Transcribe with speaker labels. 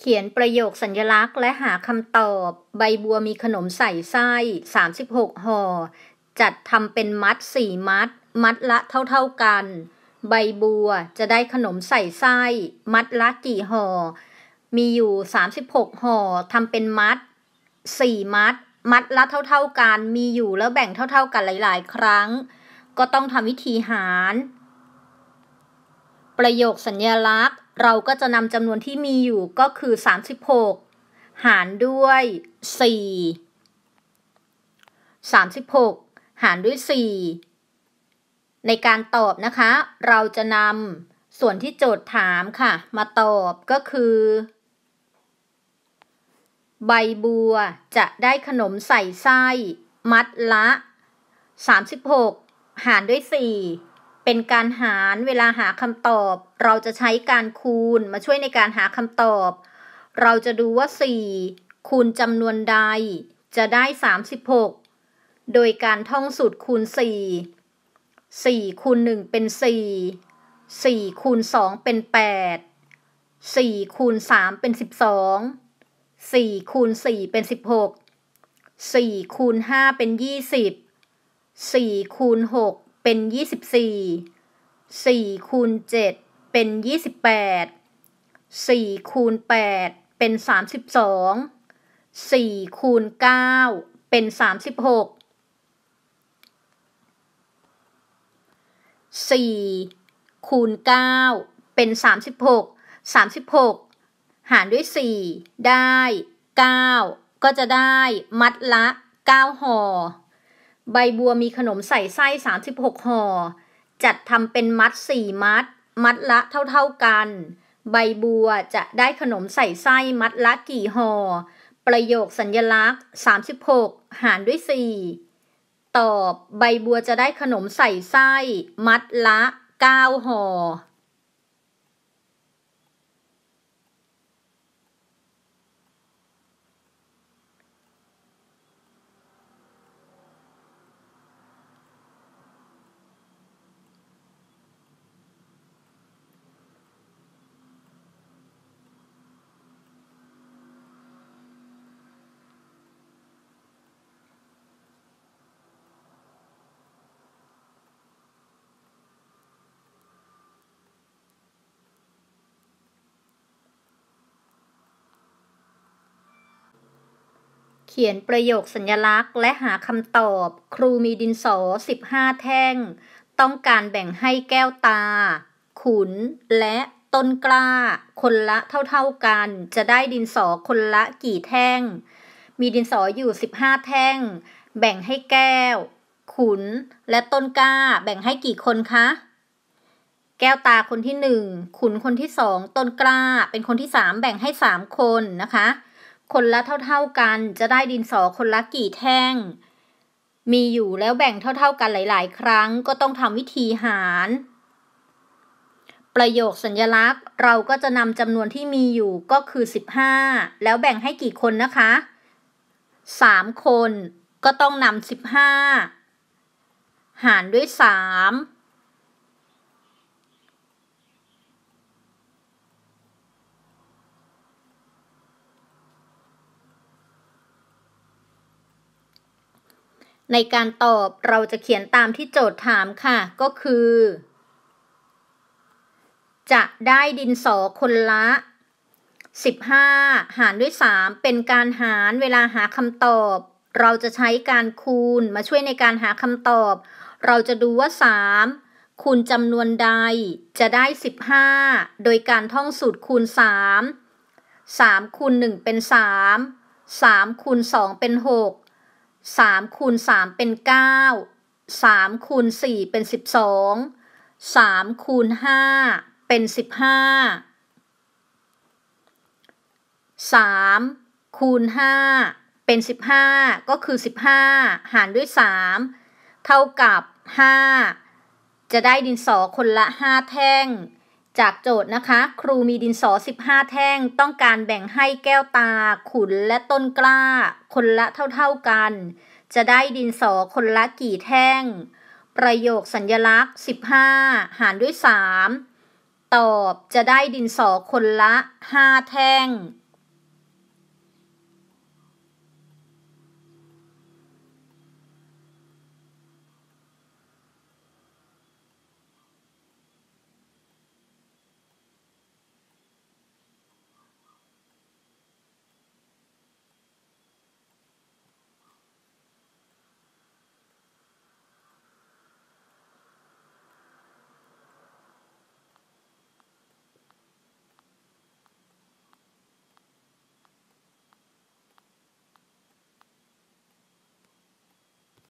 Speaker 1: เขียนประโยคสัญลักษณ์และหาคำตอบ ใบบัวมีขนมใส่ไส้36ห่อจัดทำเป็นมัดสี่มัด มัดละเท่า ๆ กัน ใบบัวจะได้ขนมใส่ไส้ มัดละ กี่ห่อมีอยู่ 36ห่อทำเป็นมัดสี่มัด มัดละเท่าๆกัน มีอยู่แล้วแบ่งเท่า ๆ กันหลาย ๆ ครั้ง ก็ต้องทำวิธีหารประโยคสัญญลักษณ์เราก็จะนำจำนวนที่มีอยู่ก็คือ 36 หารด้วย 4 36 หารด้วย 4 ในการตอบนะคะ เราจะนำส่วนที่โจทย์ถามค่ะ มาตอบก็คือ ใบบัวจะได้ขนมใส่ไส้ มัดละ 36 หารด้วย 4เป็นการหารเวลาหาคำตอบ เราจะใช้การคูณมาช่วยในการหาคำตอบ เราจะดูว่า 4 คูณจำนวนใดจะได้ 36 โดยการท่องสูตรคูณ 4 4คูณ1เป็น 4 4คูณ2เป็น 8 4คูณ3เป็น 12 4คูณ4เป็น 16 4คูณ5เป็น 20 4คูณ6เป็นยี่สิบสี่สี่คูณเจ็ดเป็นยี่สิบแปดสี่คูณแปดเป็นสามสิบสองสี่คูณเก้าเป็นสามสิบหกสี่คูณเก้าเป็นสามสิบหกสามสิบหกหารด้วยสี่ได้เก้าก็จะได้มัดละเก้าห่อใบบัวมีขนมใส่ไส้ 36ห่อจัดทำเป็นมัด4มัด มัดละเท่าๆกัน ใบบัวจะได้ขนมใส่ไส้มัดละกี่ห่อประโยคสัญญลักษณ์ 36 หารด้วย 4 ตอบ ใบบัวจะได้ขนมใส่ไส้มัดละ 9ห่อขียนประโยคสัญลักษณ์และหาคำตอบ ครูมีดินสอ15 แท่ง ต้องการแบ่งให้แก้วตา ขุนและต้นกล้า คนละเท่าๆกัน จะได้ดินสอคนละกี่แท่ง มีดินสออยู่ 15 แท่ง แบ่งให้แก้ว ขุนและต้นกล้า แบ่งให้กี่คนคะแก้วตาคนที่ 1 ขุนคนที่2ต้นกล้า เป็นคนที่3แบ่งให้3คนนะคะคนละเท่าๆกันจะได้ดินสอคนละกี่แท่ง มีอยู่แล้วแบ่งเท่าๆกันหลายๆครั้ง ก็ต้องทำวิธีหาร ประโยคสัญญลักษณ์เราก็จะนำจำนวนที่มีอยู่ก็คือ 15 แล้วแบ่งให้กี่คนนะคะ 3 คนก็ต้องนำ15 หารด้วย 3ในการตอบเราจะเขียนตามที่โจทย์ถามค่ะ ก็คือ จะได้ดินสอคนละ 15 หารด้วย 3 เป็นการหารเวลาหาคำตอบ เราจะใช้การคูณมาช่วยในการหาคำตอบ เราจะดูว่า 3 คูณจำนวนใด จะได้ 15 โดยการท่องสูตรคูณ 3 3 คูณ 1 เป็น 3 3 คูณ 2 เป็น 6สามคูณสามเป็นเก้าสามคูณสี่เป็นสิบสองสามคูณห้าเป็นสิบห้าสามคูณห้าเป็นสิบห้าก็คือสิบห้าหารด้วยสามเท่ากับห้าจะได้ดินสอคนละห้าแท่งจากโจทย์นะคะ ครูมีดินสอ 15 แท่งต้องการแบ่งให้แก้วตา ขุนและต้นกล้า คนละเท่าๆกัน จะได้ดินสอคนละกี่แท่ง ประโยคสัญญลักษณ์ 15 หารด้วย 3 ตอบจะได้ดินสอคนละ 5 แท่ง